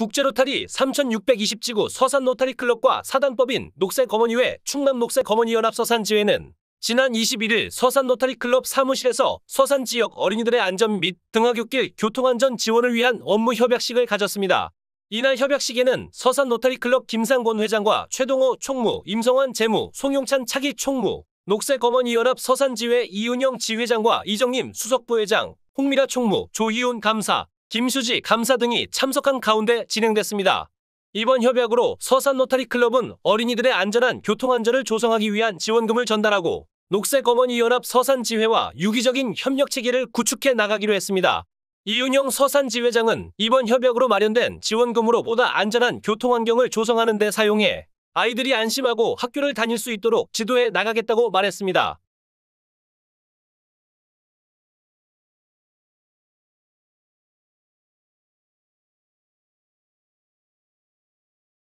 국제로타리 3620지구 서산 로타리 클럽과 사단법인 녹색어머니회 충남 녹색어머니연합서산지회는 지난 21일 서산 로타리 클럽 사무실에서 서산 지역 어린이들의 안전 및 등하굣길 교통안전 지원을 위한 업무 협약식을 가졌습니다. 이날 협약식에는 서산 로타리 클럽 김상곤 회장과 최동호 총무, 임성환 재무, 송용찬 차기 총무, 녹색어머니연합 서산지회 이윤영 지회장과 이정림 수석부회장, 홍미라 총무, 조희훈 감사, 김수지 감사 등이 참석한 가운데 진행됐습니다. 이번 협약으로 서산 노타리 클럽은 어린이들의 안전한 교통안전을 조성하기 위한 지원금을 전달하고 녹색 어머니 연합 서산 지회와 유기적인 협력 체계를 구축해 나가기로 했습니다. 이윤영 서산 지회장은 이번 협약으로 마련된 지원금으로 보다 안전한 교통환경을 조성하는 데 사용해 아이들이 안심하고 학교를 다닐 수 있도록 지도해 나가겠다고 말했습니다.